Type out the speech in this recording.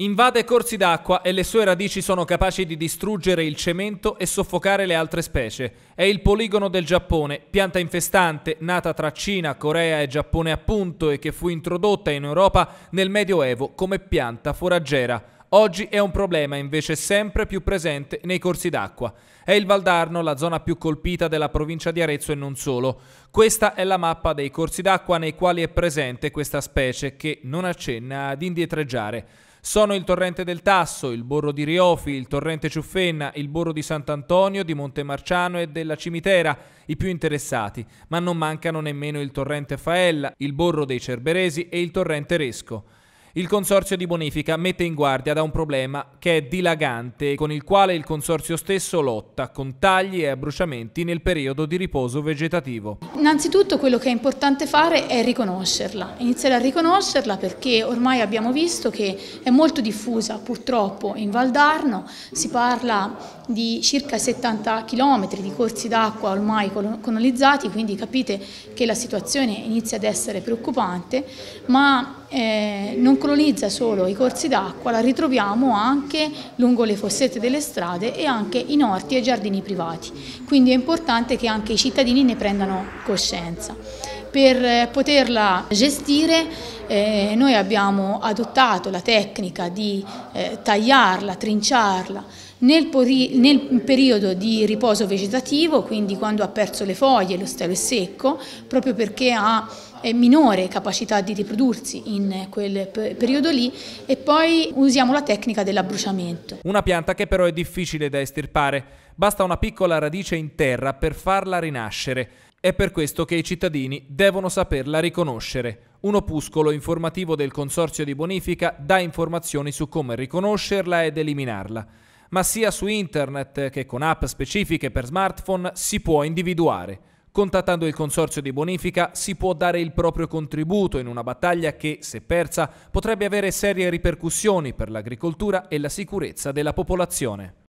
Invade corsi d'acqua e le sue radici sono capaci di distruggere il cemento e soffocare le altre specie. È il poligono del Giappone, pianta infestante nata tra Cina, Corea e Giappone appunto e che fu introdotta in Europa nel Medioevo come pianta foraggera. Oggi è un problema invece sempre più presente nei corsi d'acqua. È il Valdarno la zona più colpita della provincia di Arezzo e non solo. Questa è la mappa dei corsi d'acqua nei quali è presente questa specie che non accenna ad indietreggiare. Sono il torrente del Tasso, il borro di Riofi, il torrente Ciuffenna, il borro di Sant'Antonio, di Montemarciano e della Cimitera i più interessati, ma non mancano nemmeno il torrente Faella, il borro dei Cerberesi e il torrente Resco. Il Consorzio di Bonifica mette in guardia da un problema che è dilagante, con il quale il Consorzio stesso lotta con tagli e abbruciamenti nel periodo di riposo vegetativo. Innanzitutto quello che è importante fare è riconoscerla, iniziare a riconoscerla perché ormai abbiamo visto che è molto diffusa purtroppo in Valdarno, si parla di circa 70 km di corsi d'acqua ormai colonizzati, quindi capite che la situazione inizia ad essere preoccupante, ma eh, non colonizza solo i corsi d'acqua, la ritroviamo anche lungo le fossette delle strade e anche in orti e giardini privati. Quindi è importante che anche i cittadini ne prendano coscienza. Per eh, poterla gestire eh, noi abbiamo adottato la tecnica di eh, tagliarla, trinciarla nel, nel, periodo di riposo vegetativo, quindi quando ha perso le foglie, lo stelo è secco, proprio perché ha eh, minore capacità di riprodursi in quel periodo lì e poi usiamo la tecnica dell'abbruciamento. Una pianta che però è difficile da estirpare, basta una piccola radice in terra per farla rinascere. È per questo che i cittadini devono saperla riconoscere. Un opuscolo informativo del Consorzio di Bonifica dà informazioni su come riconoscerla ed eliminarla, ma sia su internet che con app specifiche per smartphone si può individuare. Contattando il Consorzio di Bonifica si può dare il proprio contributo in una battaglia che, se persa, potrebbe avere serie ripercussioni per l'agricoltura e la sicurezza della popolazione.